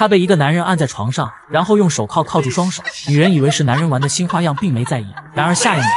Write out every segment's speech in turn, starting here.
她被一个男人按在床上，然后用手铐铐住双手。女人以为是男人玩的新花样，并没在意。然而下一秒，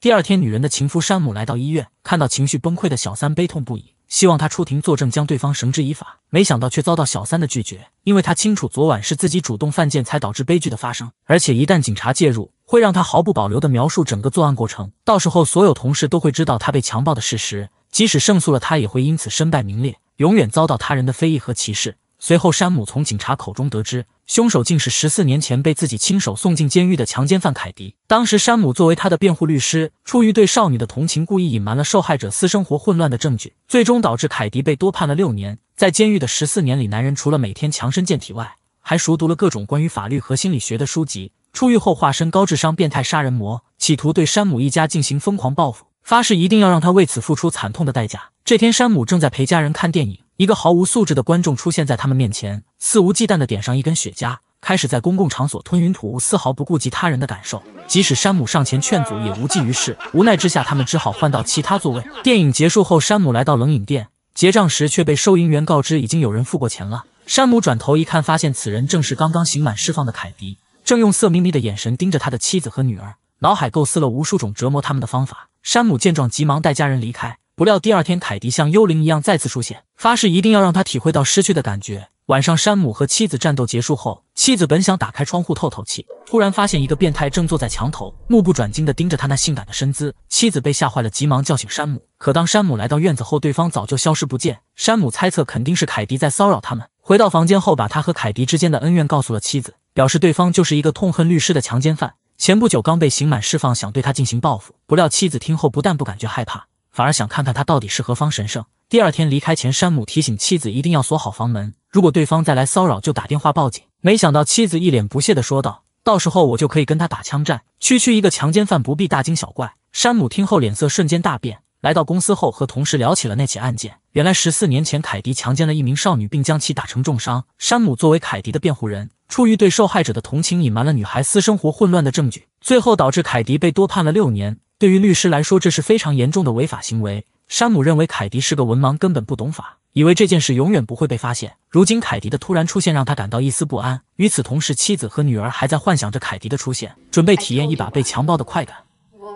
第二天，女人的情夫山姆来到医院，看到情绪崩溃的小三，悲痛不已，希望他出庭作证，将对方绳之以法。没想到却遭到小三的拒绝，因为他清楚昨晚是自己主动犯贱，才导致悲剧的发生。而且一旦警察介入，会让他毫不保留的描述整个作案过程，到时候所有同事都会知道他被强暴的事实。即使胜诉了，他也会因此身败名裂，永远遭到他人的非议和歧视。随后，山姆从警察口中得知，凶手竟是十四年前被自己亲手送进监狱的强奸犯凯迪。当时，山姆作为他的辩护律师，出于对少女的同情，故意隐瞒了受害者私生活混乱的证据，最终导致凯迪被多判了六年。在监狱的十四年里，男人除了每天强身健体外，还熟读了各种关于法律和心理学的书籍。出狱后，化身高智商变态杀人魔，企图对山姆一家进行疯狂报复，发誓一定要让他为此付出惨痛的代价。这天，山姆正在陪家人看电影，一个毫无素质的观众出现在他们面前，肆无忌惮的点上一根雪茄，开始在公共场所吞云吐雾，丝毫不顾及他人的感受。即使山姆上前劝阻，也无济于事。无奈之下，他们只好换到其他座位。电影结束后，山姆来到冷饮店结账时，却被收银员告知已经有人付过钱了。山姆转头一看，发现此人正是刚刚刑满释放的凯迪。正用色眯眯的眼神盯着他的妻子和女儿，脑海构思了无数种折磨他们的方法。山姆见状，急忙带家人离开。不料第二天，凯迪像幽灵一样再次出现，发誓一定要让他体会到失去的感觉。晚上，山姆和妻子战斗结束后，妻子本想打开窗户透透气，突然发现一个变态正坐在墙头，目不转睛的盯着他那性感的身姿。妻子被吓坏了，急忙叫醒山姆。可当山姆来到院子后，对方早就消失不见。山姆猜测，肯定是凯迪在骚扰他们。回到房间后，把他和凯迪之间的恩怨告诉了妻子，表示对方就是一个痛恨律师的强奸犯，前不久刚被刑满释放，想对他进行报复。不料妻子听后不但不感觉害怕，反而想看看他到底是何方神圣。第二天离开前，山姆提醒妻子一定要锁好房门，如果对方再来骚扰，就打电话报警。没想到妻子一脸不屑的说道：“到时候我就可以跟他打枪战，区区一个强奸犯不必大惊小怪。”山姆听后脸色瞬间大变。来到公司后，和同事聊起了那起案件。原来十四年前，凯迪强奸了一名少女，并将其打成重伤。山姆作为凯迪的辩护人，出于对受害者的同情，隐瞒了女孩私生活混乱的证据，最后导致凯迪被多判了六年。对于律师来说，这是非常严重的违法行为。山姆认为凯迪是个文盲，根本不懂法，以为这件事永远不会被发现。如今凯迪的突然出现，让他感到一丝不安。与此同时，妻子和女儿还在幻想着凯迪的出现，准备体验一把被强暴的快感。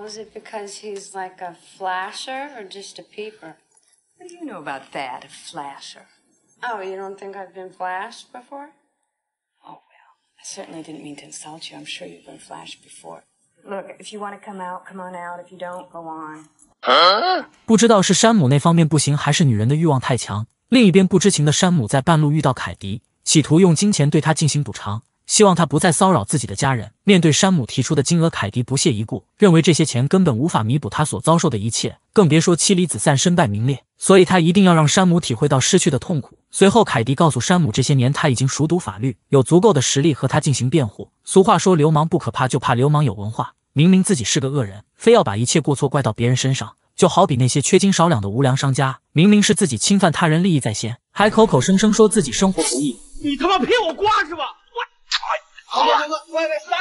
was it because he's like a flasher or just a peeper? What do you know about that, a flasher? Oh, you don't think I've been flashed before? Oh, well, I certainly didn't mean to insult you. I'm sure you've been flashed before. Look, if you want to come out, come on out. If you don't, go on. 不知道是山姆那方面不行，还是女人的欲望太强。另一边，不知情的山姆在半路遇到凯迪，企图用金钱对他进行补偿。希望他不再骚扰自己的家人。面对山姆提出的金额，凯迪不屑一顾，认为这些钱根本无法弥补他所遭受的一切，更别说妻离子散、身败名裂。所以他一定要让山姆体会到失去的痛苦。随后，凯迪告诉山姆，这些年他已经熟读法律，有足够的实力和他进行辩护。俗话说，流氓不可怕，就怕流氓有文化。明明自己是个恶人，非要把一切过错怪到别人身上，就好比那些缺斤少两的无良商家，明明是自己侵犯他人利益在先，还口口声声说自己生活不易。你他妈骗我瓜是吧？杀了，杀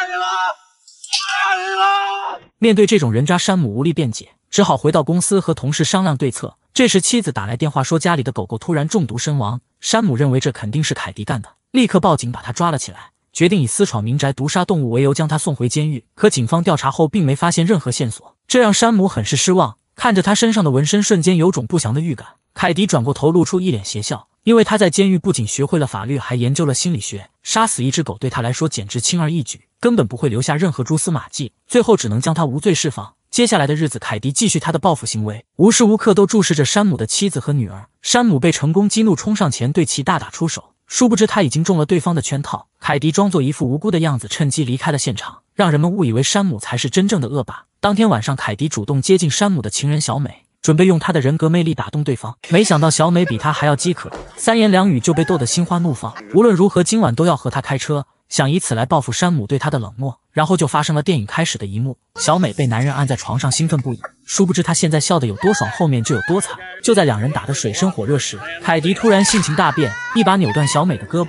了！面对这种人渣，山姆无力辩解，只好回到公司和同事商量对策。这时，妻子打来电话说，家里的狗狗突然中毒身亡。山姆认为这肯定是凯迪干的，立刻报警把他抓了起来，决定以私闯民宅、毒杀动物为由将他送回监狱。可警方调查后，并没发现任何线索，这让山姆很是失望。看着他身上的纹身，瞬间有种不祥的预感。凯迪转过头，露出一脸邪笑。因为他在监狱不仅学会了法律，还研究了心理学。杀死一只狗对他来说简直轻而易举，根本不会留下任何蛛丝马迹。最后只能将他无罪释放。接下来的日子，凯迪继续他的报复行为，无时无刻都注视着山姆的妻子和女儿。山姆被成功激怒，冲上前对其大打出手。殊不知他已经中了对方的圈套。凯迪装作一副无辜的样子，趁机离开了现场，让人们误以为山姆才是真正的恶霸。当天晚上，凯迪主动接近山姆的情人小美。准备用他的人格魅力打动对方，没想到小美比他还要饥渴，三言两语就被逗得心花怒放。无论如何，今晚都要和他开车，想以此来报复山姆对他的冷漠。然后就发生了电影开始的一幕：小美被男人按在床上，兴奋不已。殊不知她现在笑得有多爽，后面就有多惨。就在两人打得水深火热时，凯迪突然性情大变，一把扭断小美的胳膊，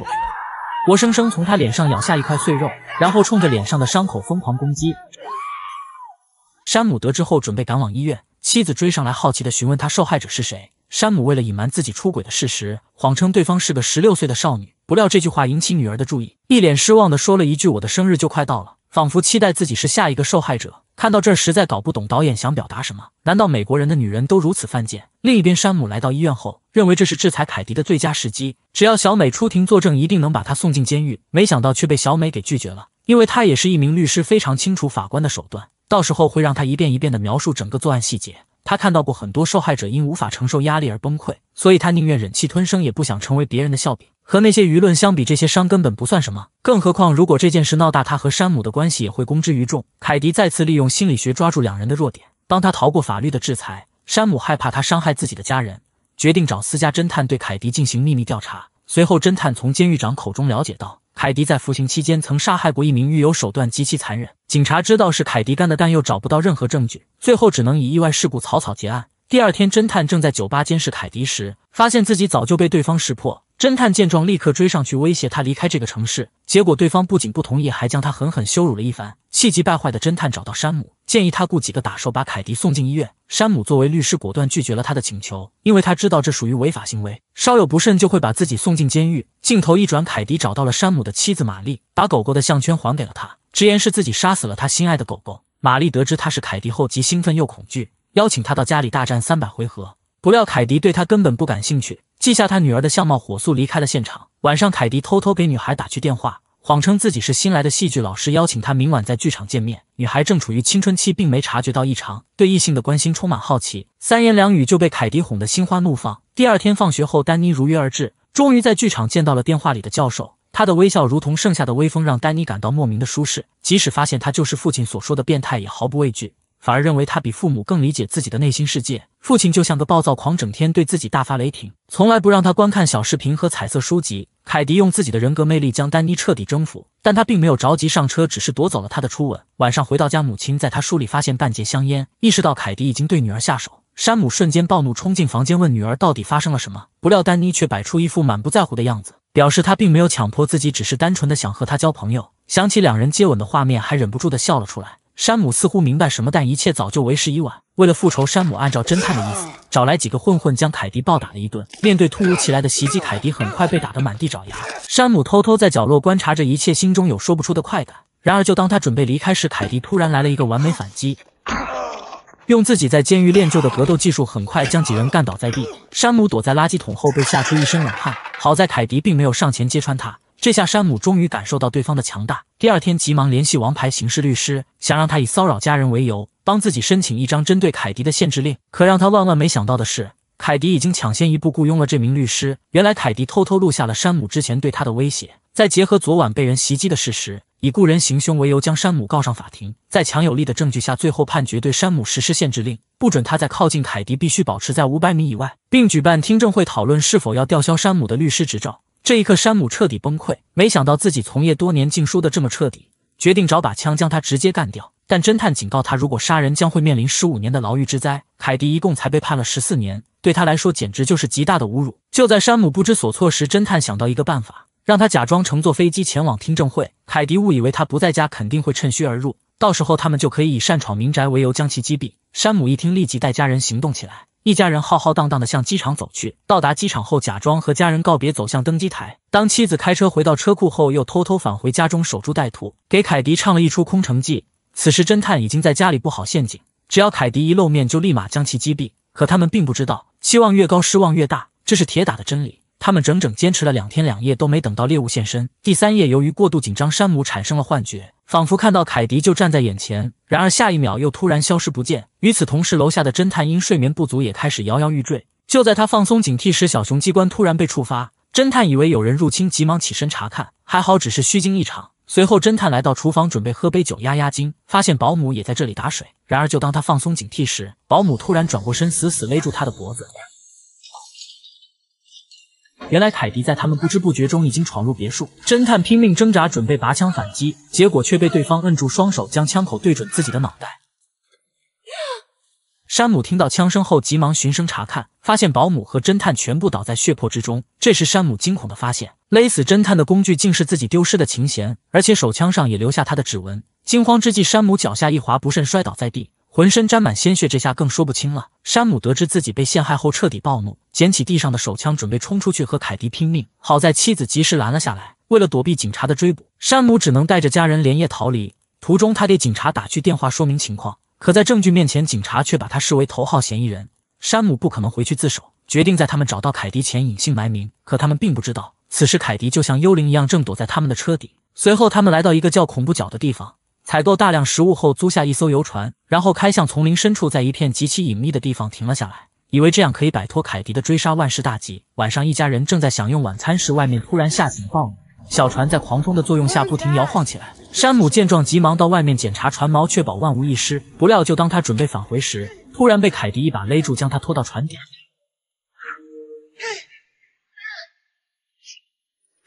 活生生从她脸上咬下一块碎肉，然后冲着脸上的伤口疯狂攻击。山姆得知后，准备赶往医院。妻子追上来，好奇的询问他受害者是谁。山姆为了隐瞒自己出轨的事实，谎称对方是个十六岁的少女。不料这句话引起女儿的注意，一脸失望的说了一句：“我的生日就快到了，仿佛期待自己是下一个受害者。”看到这儿，实在搞不懂导演想表达什么。难道美国人的女人都如此犯贱？另一边，山姆来到医院后，认为这是制裁凯迪的最佳时机。只要小美出庭作证，一定能把她送进监狱。没想到却被小美给拒绝了，因为她也是一名律师，非常清楚法官的手段。到时候会让他一遍一遍的描述整个作案细节。他看到过很多受害者因无法承受压力而崩溃，所以他宁愿忍气吞声，也不想成为别人的笑柄。和那些舆论相比，这些伤根本不算什么。更何况，如果这件事闹大，他和山姆的关系也会公之于众。凯迪再次利用心理学抓住两人的弱点，帮他逃过法律的制裁。山姆害怕他伤害自己的家人，决定找私家侦探对凯迪进行秘密调查。随后，侦探从监狱长口中了解到。凯迪在服刑期间曾杀害过一名狱友，手段极其残忍。警察知道是凯迪干的，但又找不到任何证据，最后只能以意外事故草草结案。第二天，侦探正在酒吧监视凯迪时，发现自己早就被对方识破。侦探见状，立刻追上去威胁他离开这个城市。结果对方不仅不同意，还将他狠狠羞辱了一番。气急败坏的侦探找到山姆，建议他雇几个打手把凯迪送进医院。山姆作为律师，果断拒绝了他的请求，因为他知道这属于违法行为，稍有不慎就会把自己送进监狱。镜头一转，凯迪找到了山姆的妻子玛丽，把狗狗的项圈还给了他，直言是自己杀死了他心爱的狗狗。玛丽得知他是凯迪后，既兴奋又恐惧，邀请他到家里大战三百回合。不料凯迪对他根本不感兴趣，记下他女儿的相貌，火速离开了现场。晚上，凯迪偷偷给女孩打去电话，谎称自己是新来的戏剧老师，邀请她明晚在剧场见面。女孩正处于青春期，并没察觉到异常，对异性的关心充满好奇，三言两语就被凯迪哄得心花怒放。第二天放学后，丹妮如约而至，终于在剧场见到了电话里的教授。他的微笑如同盛夏的微风，让丹妮感到莫名的舒适。即使发现他就是父亲所说的变态，也毫不畏惧。反而认为他比父母更理解自己的内心世界。父亲就像个暴躁狂，整天对自己大发雷霆，从来不让他观看小视频和彩色书籍。凯迪用自己的人格魅力将丹妮彻底征服，但他并没有着急上车，只是夺走了他的初吻。晚上回到家，母亲在他书里发现半截香烟，意识到凯迪已经对女儿下手。山姆瞬间暴怒，冲进房间问女儿到底发生了什么。不料丹妮却摆出一副满不在乎的样子，表示他并没有强迫自己，只是单纯的想和他交朋友。想起两人接吻的画面，还忍不住的笑了出来。山姆似乎明白什么，但一切早就为时已晚。为了复仇，山姆按照侦探的意思，找来几个混混，将凯迪暴打了一顿。面对突如其来的袭击，凯迪很快被打得满地找牙。山姆偷偷在角落观察着一切，心中有说不出的快感。然而，就当他准备离开时，凯迪突然来了一个完美反击，用自己在监狱练就的格斗技术，很快将几人干倒在地。山姆躲在垃圾桶后，被吓出一身冷汗。好在凯迪并没有上前揭穿他。这下山姆终于感受到对方的强大。第二天，急忙联系王牌刑事律师，想让他以骚扰家人为由，帮自己申请一张针对凯迪的限制令。可让他万万没想到的是，凯迪已经抢先一步雇佣了这名律师。原来，凯迪偷偷录下了山姆之前对他的威胁，再结合昨晚被人袭击的事实，以雇人行凶为由将山姆告上法庭。在强有力的证据下，最后判决对山姆实施限制令，不准他再靠近凯迪，必须保持在五百米以外，并举办听证会讨论是否要吊销山姆的律师执照。这一刻，山姆彻底崩溃。没想到自己从业多年，竟输得这么彻底，决定找把枪将他直接干掉。但侦探警告他，如果杀人，将会面临十五年的牢狱之灾。凯迪一共才被判了十四年，对他来说简直就是极大的侮辱。就在山姆不知所措时，侦探想到一个办法，让他假装乘坐飞机前往听证会。凯迪误以为他不在家，肯定会趁虚而入，到时候他们就可以以擅闯民宅为由将其击毙。山姆一听，立即带家人行动起来。一家人浩浩荡荡地向机场走去。到达机场后，假装和家人告别，走向登机台。当妻子开车回到车库后，又偷偷返回家中守株待兔，给凯迪唱了一出空城计。此时，侦探已经在家里布好陷阱，只要凯迪一露面，就立马将其击毙。可他们并不知道，期望越高，失望越大，这是铁打的真理。他们整整坚持了两天两夜，都没等到猎物现身。第三夜，由于过度紧张，山姆产生了幻觉。仿佛看到凯迪就站在眼前，然而下一秒又突然消失不见。与此同时，楼下的侦探因睡眠不足也开始摇摇欲坠。就在他放松警惕时，小熊机关突然被触发。侦探以为有人入侵，急忙起身查看，还好只是虚惊一场。随后，侦探来到厨房准备喝杯酒压压惊，发现保姆也在这里打水。然而，就当他放松警惕时，保姆突然转过身，死死勒住他的脖子。原来凯迪在他们不知不觉中已经闯入别墅，侦探拼命挣扎，准备拔枪反击，结果却被对方摁住双手，将枪口对准自己的脑袋。山姆听到枪声后，急忙循声查看，发现保姆和侦探全部倒在血泊之中。这时，山姆惊恐的发现，勒死侦探的工具竟是自己丢失的琴弦，而且手枪上也留下他的指纹。惊慌之际，山姆脚下一滑，不慎摔倒在地。浑身沾满鲜血，这下更说不清了。山姆得知自己被陷害后，彻底暴怒，捡起地上的手枪，准备冲出去和凯迪拼命。好在妻子及时拦了下来。为了躲避警察的追捕，山姆只能带着家人连夜逃离。途中，他给警察打去电话说明情况，可在证据面前，警察却把他视为头号嫌疑人。山姆不可能回去自首，决定在他们找到凯迪前隐姓埋名。可他们并不知道，此时凯迪就像幽灵一样，正躲在他们的车底。随后，他们来到一个叫“恐怖角”的地方。采购大量食物后，租下一艘游船，然后开向丛林深处，在一片极其隐秘的地方停了下来，以为这样可以摆脱凯迪的追杀，万事大吉。晚上，一家人正在享用晚餐时，外面突然下起了暴雨，小船在狂风的作用下不停摇晃起来。山姆见状，急忙到外面检查船锚，确保万无一失。不料，就当他准备返回时，突然被凯迪一把勒住，将他拖到船底。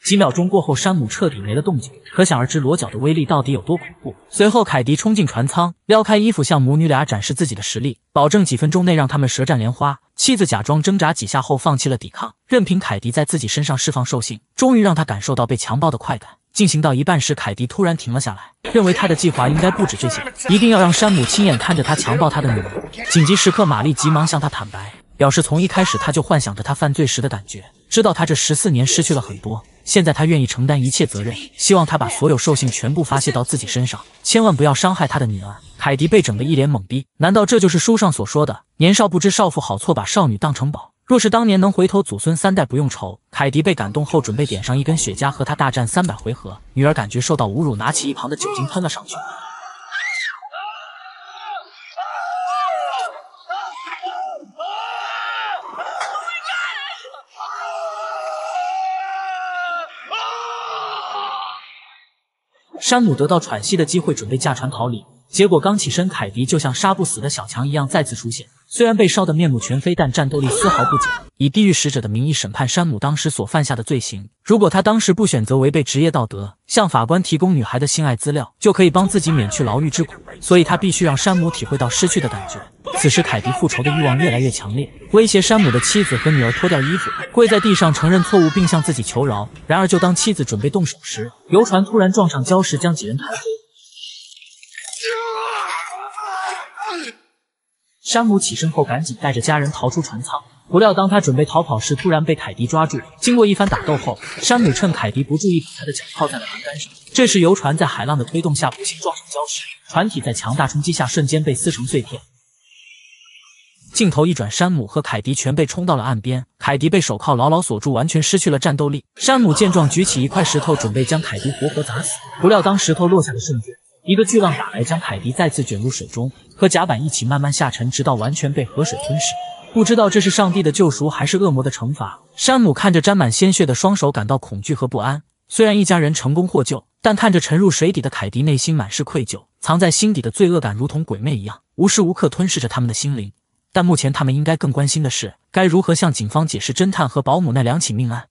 几秒钟过后，山姆彻底没了动静，可想而知裸脚的威力到底有多恐怖。随后，凯迪冲进船舱，撩开衣服，向母女俩展示自己的实力，保证几分钟内让他们舌战莲花。妻子假装挣扎几下后，放弃了抵抗，任凭凯迪在自己身上释放兽性，终于让他感受到被强暴的快感。进行到一半时，凯迪突然停了下来，认为他的计划应该不止这些，一定要让山姆亲眼看着他强暴他的女人。紧急时刻，玛丽急忙向他坦白，表示从一开始他就幻想着他犯罪时的感觉，知道他这十四年失去了很多。现在他愿意承担一切责任，希望他把所有兽性全部发泄到自己身上，千万不要伤害他的女儿。凯迪被整得一脸懵逼，难道这就是书上所说的年少不知少妇好，错把少女当成宝？若是当年能回头，祖孙三代不用愁。凯迪被感动后，准备点上一根雪茄和他大战三百回合。女儿感觉受到侮辱，拿起一旁的酒精喷了上去。山姆得到喘息的机会，准备驾船逃离。结果刚起身，凯迪就像杀不死的小强一样再次出现。虽然被烧得面目全非，但战斗力丝毫不减。以地狱使者的名义审判山姆当时所犯下的罪行。如果他当时不选择违背职业道德，向法官提供女孩的性爱资料，就可以帮自己免去牢狱之苦。所以他必须让山姆体会到失去的感觉。此时，凯迪复仇的欲望越来越强烈，威胁山姆的妻子和女儿脱掉衣服，跪在地上承认错误，并向自己求饶。然而，就当妻子准备动手时，游船突然撞上礁石，将几人弹飞。山姆起身后，赶紧带着家人逃出船舱。不料，当他准备逃跑时，突然被凯迪抓住。经过一番打斗后，山姆趁凯迪不注意，把他的脚铐在了栏杆上。这时，游船在海浪的推动下，不幸撞上礁石，船体在强大冲击下瞬间被撕成碎片。镜头一转，山姆和凯迪全被冲到了岸边。凯迪被手铐牢牢锁住，完全失去了战斗力。山姆见状，举起一块石头，准备将凯迪活活砸死。不料，当石头落下的瞬间，一个巨浪打来，将凯迪再次卷入水中，和甲板一起慢慢下沉，直到完全被河水吞噬。不知道这是上帝的救赎，还是恶魔的惩罚。山姆看着沾满鲜血的双手，感到恐惧和不安。虽然一家人成功获救，但看着沉入水底的凯迪，内心满是愧疚，藏在心底的罪恶感如同鬼魅一样，无时无刻吞噬着他们的心灵。但目前他们应该更关心的是，该如何向警方解释侦探和保姆那两起命案。